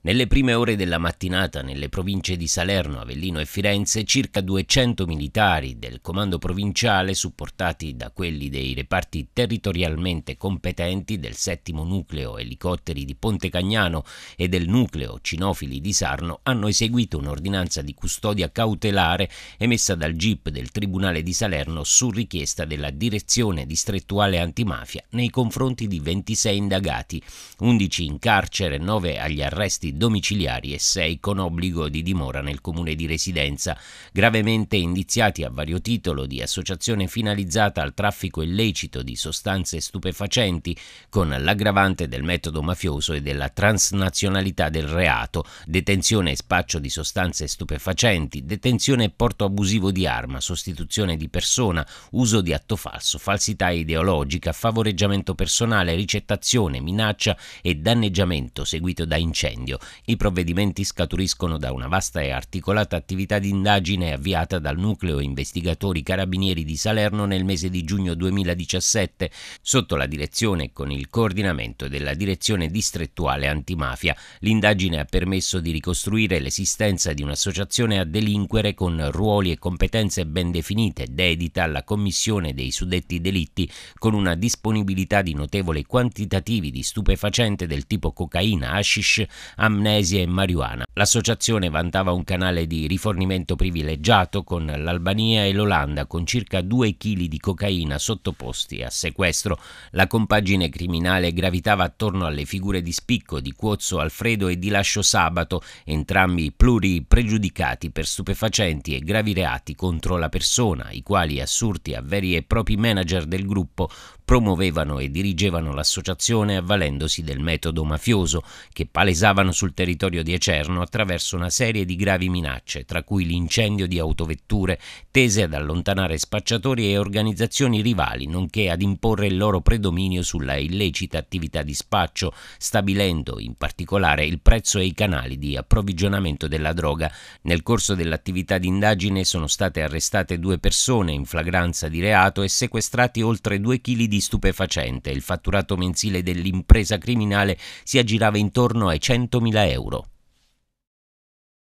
Nelle prime ore della mattinata, nelle province di Salerno, Avellino e Firenze, circa 200 militari del comando provinciale, supportati da quelli dei reparti territorialmente competenti del settimo nucleo elicotteri di Ponte Cagnano e del nucleo cinofili di Sarno, hanno eseguito un'ordinanza di custodia cautelare emessa dal GIP del Tribunale di Salerno su richiesta della Direzione Distrettuale Antimafia nei confronti di 26 indagati, 11 in carcere e 9 agli arresti arresti domiciliari e sei con obbligo di dimora nel comune di residenza, gravemente indiziati a vario titolo di associazione finalizzata al traffico illecito di sostanze stupefacenti, con l'aggravante del metodo mafioso e della transnazionalità del reato, detenzione e spaccio di sostanze stupefacenti, detenzione e porto abusivo di arma, sostituzione di persona, uso di atto falso, falsità ideologica, favoreggiamento personale, ricettazione, minaccia e danneggiamento seguito da incendio, i provvedimenti scaturiscono da una vasta e articolata attività di indagine avviata dal nucleo investigatori carabinieri di Salerno nel mese di giugno 2017, sotto la direzione e con il coordinamento della direzione distrettuale antimafia. L'indagine ha permesso di ricostruire l'esistenza di un'associazione a delinquere con ruoli e competenze ben definite, dedita alla commissione dei suddetti delitti, con una disponibilità di notevole quantitativi di stupefacente del tipo cocaina, hashish, amnesia e marijuana. L'associazione vantava un canale di rifornimento privilegiato con l'Albania e l'Olanda con circa 2 kg di cocaina sottoposti a sequestro. La compagine criminale gravitava attorno alle figure di spicco di Cuozzo Alfredo e di Lascio Sabato, entrambi pluri pregiudicati per stupefacenti e gravi reati contro la persona, i quali assurti a veri e propri manager del gruppo promuovevano e dirigevano l'associazione avvalendosi del metodo mafioso che palesavano sul territorio di Ecerno attraverso una serie di gravi minacce, tra cui l'incendio di autovetture tese ad allontanare spacciatori e organizzazioni rivali, nonché ad imporre il loro predominio sulla illecita attività di spaccio, stabilendo in particolare il prezzo e i canali di approvvigionamento della droga. Nel corso dell'attività di indagine sono state arrestate due persone in flagranza di reato e sequestrati oltre 2 kg di stupefacente. Il fatturato mensile dell'impresa criminale si aggirava intorno ai 100.000 2000 euro.